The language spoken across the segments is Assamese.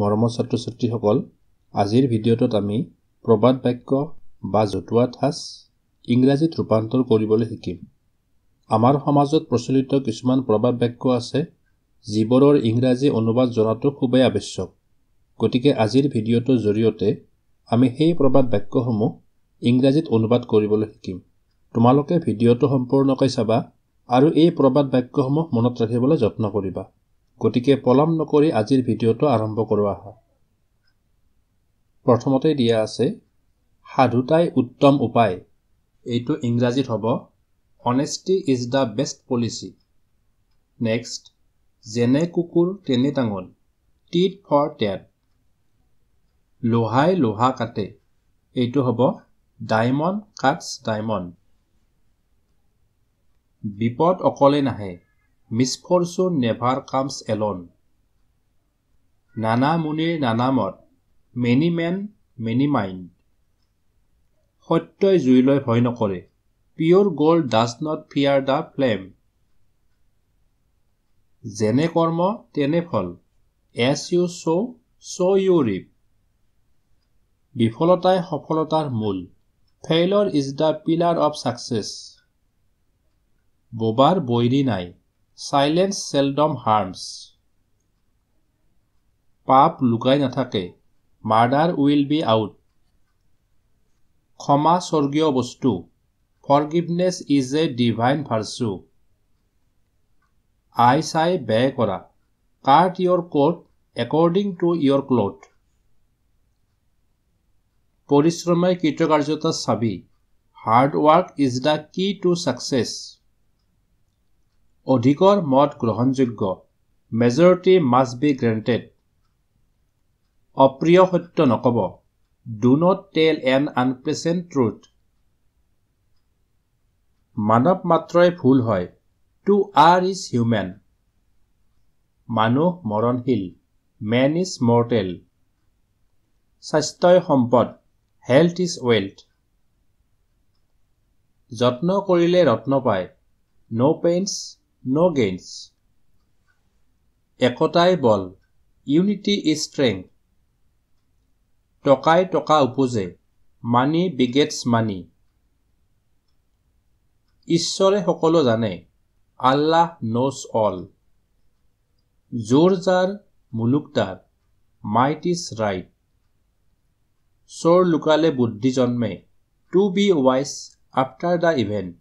মৰমৰ ছাত্ৰ ছাত্ৰীসকল আজিৰ ভিডিঅ'টোত আমি প্ৰবাদ বাক্য বা জতুৱা ঠাঁচ ইংৰাজীত ৰূপান্তৰ কৰিবলৈ শিকিম আমাৰ সমাজত প্ৰচলিত কিছুমান প্ৰবাদ বাক্য আছে যিবোৰৰ ইংৰাজী অনুবাদ জনাটো খুবেই আৱশ্যক গতিকে আজিৰ ভিডিঅ'টোৰ জৰিয়তে আমি সেই প্ৰবাদ বাক্যসমূহ ইংৰাজীত অনুবাদ কৰিবলৈ শিকিম তোমালোকে ভিডিঅ'টো সম্পূৰ্ণকৈ চাবা আৰু এই প্ৰবাদ বাক্যসমূহ মনত ৰাখিবলৈ যত্ন কৰিবা গতিকে পলম নকৰি আজিৰ ভিডিঅ'টো আৰম্ভ কৰোঁ আহক প্ৰথমতে দিয়া আছে সাধুতাই উত্তম উপায় এইটো ইংৰাজীত হ'ব honesty is the best policy next যেনে কুকুৰ তেনে টাঙোন টিট ফৰ টেট লোহাই লোহা কাটে এইটো হ'ব ডাইমণ্ড কাটছ ডাইমণ্ড বিপদ অকলে নাহে মিছফৰ্চন নেভাৰ কামছ এলন নানা মুনি নানা মত মেনি মেন মেনি মাইণ্ড সত্যই জুইলৈ ভয় নকৰে pure gold does not fear the flame যেনে কৰ্ম তেনে ফল as you sow' so' you reap বিফলতাই সফলতাৰ মূল failure is the pillar of success ববাৰ বৈৰী নাই চাইলেঞ্চ চেলডম হাৰ্মছ পাপ লুকাই নাথাকে মাৰ্ডাৰ উইল বি আউট ক্ষমা স্বৰ্গীয় বস্তু forgiveness is a divine virtue আই চাই বে কৰা cut your coat according to your cloth পৰিশ্ৰমে কৃতকাৰ্যতা চাবি hard work is the key to success অধিকৰ মত গ্ৰহণযোগ্য মেজৰিটি মাষ্ট বি গ্ৰেণ্টেড অপ্ৰিয় সত্য নক'ব do not tell an unpleasant truth মানৱ মাত্ৰই ভুল হয় টু আৰ ইজ হিউমেন মানুহ মৰণশীল মেন ইজ মৰ্টেল স্বাস্থ্যই সম্পদ হেল্থ ইজ ৱেল্থ যত্ন কৰিলে ৰত্ন পায় ন' পেইণ্টছ নো গেইনছ একতাই বল ইউনিটি ইজ ষ্ট্ৰেংথ টকাই টকা উপজে মানি বিগেটছ মানি ঈশ্বৰে সকলো জানে আল্লাহ নোজ অল জোৰ যাৰ মুলুকদাৰ মাইট ইজ ৰাইট চোৰ লুকালে বুদ্ধি জন্মে to be wise after the event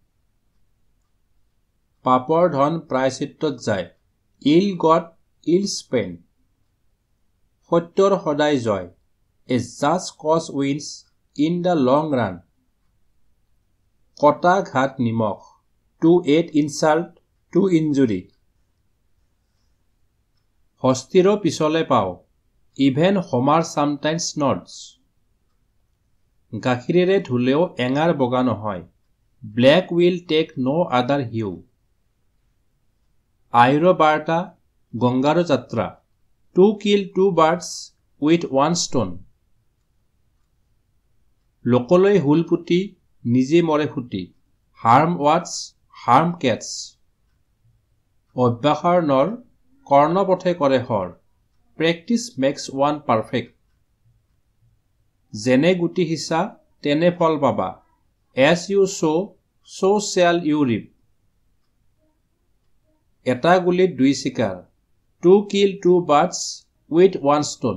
পাপৰ ধন প্ৰায়চিত্ৰত যায় ইল গট ইল স্পেন সত্যৰ সদায় জয় a just cause wins in the long run কটা ঘাট নিমখ to add insult to injury হস্তিৰ পিছলৈ পাওঁ ইভেন সমাৰ ছামটাইমছ নটছ গাখীৰেৰে ধুলেও এঙাৰ বগা নহয় ব্লেক উইল টেক ন আদাৰ হিউ আইৰ বাৰ্তা গংগাৰ যাত্ৰা to kill two birds with one stone লোকলৈ হুল পুতি নিজে মৰে ফুটি হাৰ্ম ৱাটছ হাৰ্ম কেটছ অভ্যাসৰ নৰ কৰ্ণপথে কৰে হৰ প্ৰেক্টিছ মেক্স ওৱান পাৰফেক্ট যেনে গুটি সিঁচা তেনে ফল পাবা as you sow' so' shall you reap এটা গুলীত দুই চিকাৰ to kill two birds with one stone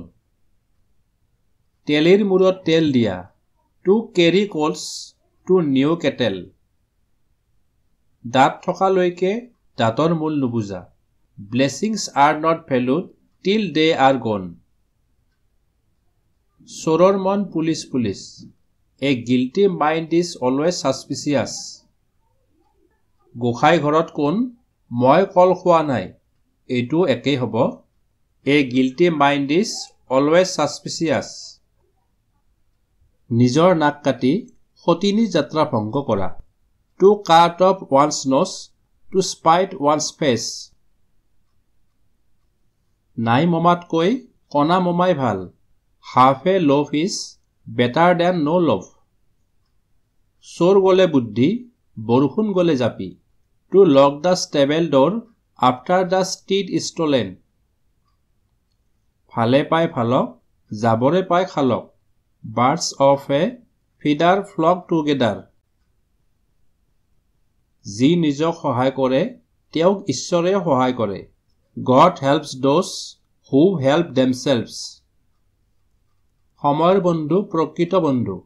তেলিৰ মূৰত তেল দিয়া to carry coals to Newcastle দাঁত থকালৈকে দাঁতৰ মূল নুবুজা blessings are not ভেলুড till they R gone চোৰৰ মন পুলিচ পুলিচ a guilty mind is always suspicious গোসাঁই ঘৰত কোন মই কল খোৱা নাই এইটো একেই হ'ব a guilty mind is always suspicious নিজৰ নাক কাটি সতিনী যাত্ৰা ভংগ কৰা to cut off one's nose to spite one's face নাই মমাতকৈ কণা মমাই ভাল half a loaf is better than no' loaf চোৰ গ'লে বুদ্ধি বৰষুণ গ'লে জাপি to lock the stable door after the steed is stolen. ফালে পাই ফালক যাবৰে পাই খালক birds of a feather flock together যি নিজক সহায় কৰে তেওঁক ঈশ্বৰে সহায় কৰে God helps those who help themselves সময়ৰ বন্ধু প্ৰকৃত বন্ধু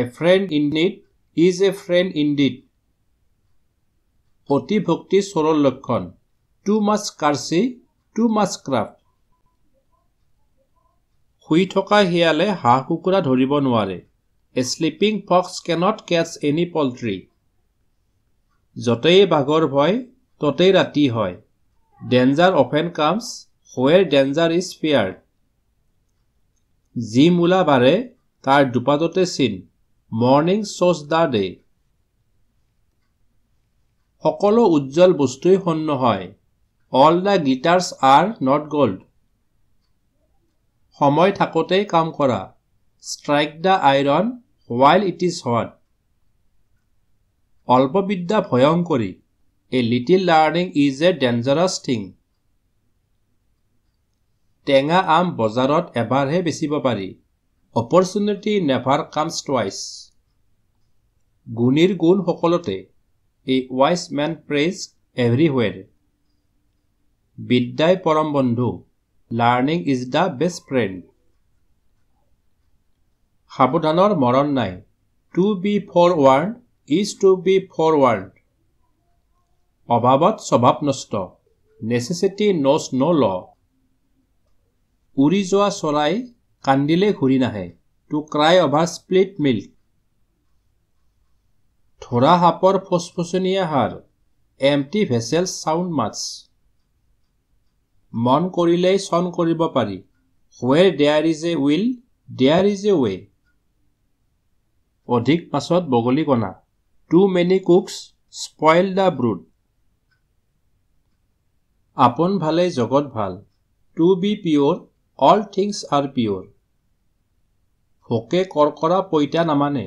a friend in need is a friend in অতি ভক্তি চৰল লক্ষণ too much courtesy too much craft শুই থকা শিয়ালে হাঁহ কুকুৰা ধৰিব নোৱাৰে a sleeping fox cannot catch any poultry য'তেই বাঘৰ ভয় ততেই ৰাতি হয় danger often comes where danger is fear যি মূলা বাঢ়ে তাৰ দুপাততে চিন মৰ্ণিং শ্ব'জ দা ডে' সকলো উজ্জ্বল বস্তুৱেই শূন্য হয় all the glitters are not gold সময় থাকোঁতেই কাম কৰা strike the iron while it is hot অল্পবিদ্যা ভয়ংকৰী a little learning is a dangerous thing টেঙা আম বজাৰত এবাৰহে বেচিব পাৰি অপৰচুনিটি নেভাৰ কামছ টুৱাইছ গুণীৰ গুণ সকলোতে a wise man prays everywhere. বিদ্যাই পৰম বন্ধু learning is the best friend সাৱধানৰ মৰণ নাই to be forewarned is to be forewarned অভাৱত স্বভাৱ নষ্ট নেচেচিটি নচ ন ল উৰি যোৱা চৰাই কান্দিলে ঘূৰি নাহে to cry over spilt milk ধৰা সাপৰ ফচফচনীয়া হাড় এম্পটি ভেচেল চাউণ্ড মাছ মন কৰিলেই চন কৰিব পাৰি where there is a will there is a way অধিক পাছত বগলী কণা too many cooks spoil the broth আপোন ভালে জগত ভাল to be pure all things are pure হোকে কৰকৰা পইতা নামানে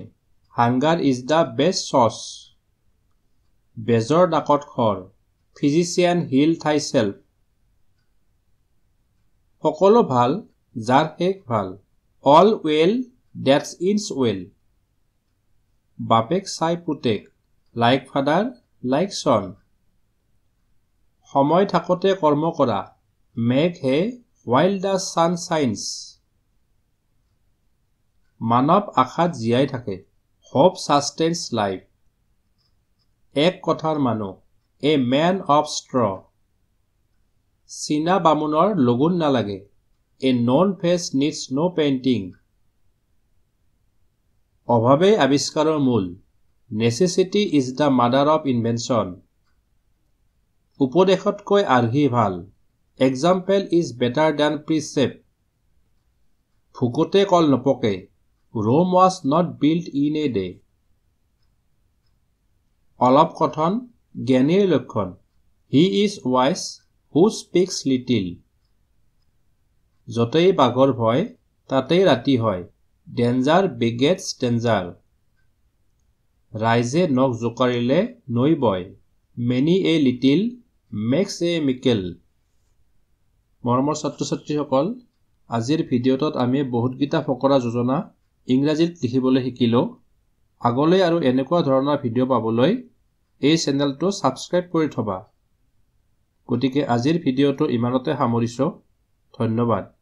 hunger is the best sauce বেজৰ ডাকত খৰ ফিজিচিয়ান হিল থাই চেল্ফ সকলো ভাল যাৰ শেষ ভাল all well that's ends well বাপেক চাই পুতেক লাইক ফাদাৰ লাইক চন সময় থাকোঁতে কৰ্ম কৰা মেঘ হে ৱাইল্ড দ্য চান চাইন্স মানৱ আশাত জীয়াই থাকে হপ ছাষ্টেইনছ লাইফ এক কথাৰ মানুহ এ মেন অফ ষ্ট্ৰ চীনা বামুণৰ লগুণ নালাগে a nun face needs no' painting অভাৱেই আৱিষ্কাৰৰ মূল necessity is the mother of invention উপদেশতকৈ আৰ্হি ভাল example is better than precept ভোকতে কল নপকে Rome was not built in a day অলপ কথন জ্ঞানীৰ লক্ষণ he is wise who speaks little য'তেই বাঘৰ ভয় তাতেই ৰাতি হয় ডেঞ্জাৰ বিগেটছ ডেঞ্জাৰ ৰাইজে নখ জোকাৰিলে নৈ বয় many a little makes a mickle মৰমৰ ছাত্ৰ ছাত্ৰীসকল আজিৰ ভিডিঅ'টোত আমি বহুতকেইটা ফকৰা যোজনা ইংৰাজীত লিখিবলৈ শিকিলোঁ আগলৈ আৰু এনেকুৱা ধৰণৰ ভিডিঅ' পাবলৈ এই চেনেলটো ছাবস্ক্ৰাইব কৰি থ'বা গতিকে আজিৰ ভিডিঅ'টো ইমানতে সামৰিছোঁ ধন্যবাদ